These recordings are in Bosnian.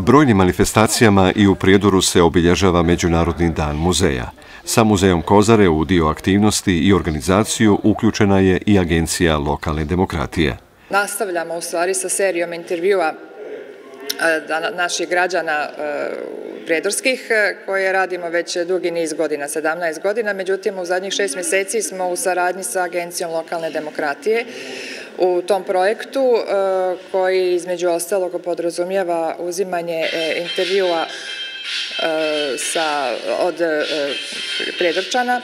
Brojnim manifestacijama i u Prijedoru se obilježava Međunarodni dan muzeja. Sa Muzejom Kozare u dio aktivnosti i organizaciju uključena je i Agencija lokalne demokratije. Nastavljamo u stvari sa serijom intervjua e, naših građana e, Prijedorskih e, koje radimo već dugi niz godina, 17 godina. Međutim, u zadnjih šest mjeseci smo u saradnji sa Agencijom lokalne demokratije u tom projektu e, koji između ostalog podrazumijeva uzimanje e, intervjua e, od predrčana,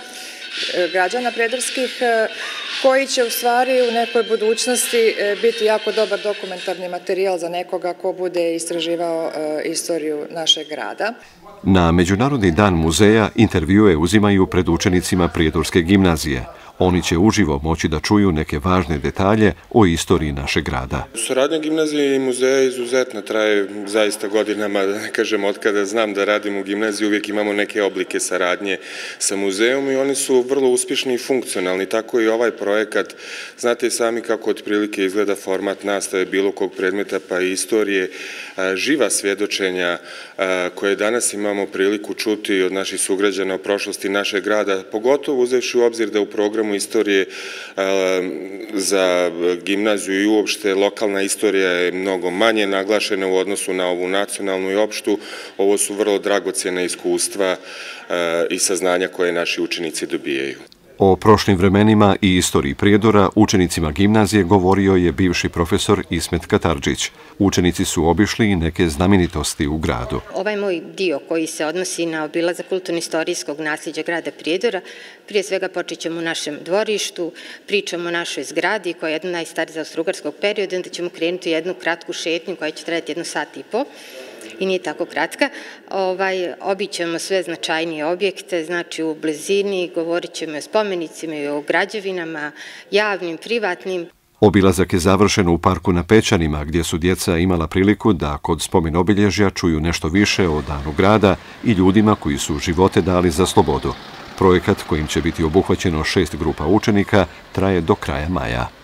građana predrskih, koji će u stvari u nekoj budućnosti biti jako dobar dokumentarni materijal za nekoga ko bude istraživao istoriju našeg grada. Na Međunarodni dan muzeja intervjue uzimaju pred učenicima Prijedorske gimnazije. Oni će uživo moći da čuju neke važne detalje o istoriji naše grada. Suradnja gimnazije i muzeja izuzetno traje zaista godinama, kažem, od kada znam da radim u gimnaziji, uvijek imamo neke oblike saradnje sa muzejom i oni su vrlo uspješni i funkcionalni. Tako i ovaj projekat, znate sami kako otprilike izgleda format nastave bilo kog predmeta pa i istorije, živa svjedočenja koje danas imamo priliku čuti od naših sugrađana o prošlosti naše grada, pogotovo uzevši u obzir da u programu programu istorije e, za gimnaziju i uopšte lokalna istorija je mnogo manje naglašena u odnosu na ovu nacionalnu i opštu. Ovo su vrlo dragocijene iskustva e, i saznanja koje naši učenici dobijaju. O prošlim vremenima i istoriji Prijedora učenicima gimnazije govorio je bivši profesor Ismet Katarđić. Učenici su obišli neke znamenitosti u gradu. Ovaj moj dio koji se odnosi na obilazak kulturno-istorijskog nasljeđa grada Prijedora, prije svega počet ćemo u našem dvorištu, pričamo o našoj zgradi koja je jedna najstarija za ostrugarskog perioda, onda ćemo krenuti u jednu kratku šetnju koja će trajati jednu sat i po i nije tako kratka. Ovaj, Obićemo sve značajnije objekte, znači u blizini, govorit ćemo o spomenicima i o građevinama, javnim, privatnim. Obilazak je završen u parku na Pećanima, gdje su djeca imala priliku da kod spomen obilježja čuju nešto više o danu grada i ljudima koji su živote dali za slobodu. Projekat kojim će biti obuhvaćeno šest grupa učenika traje do kraja maja.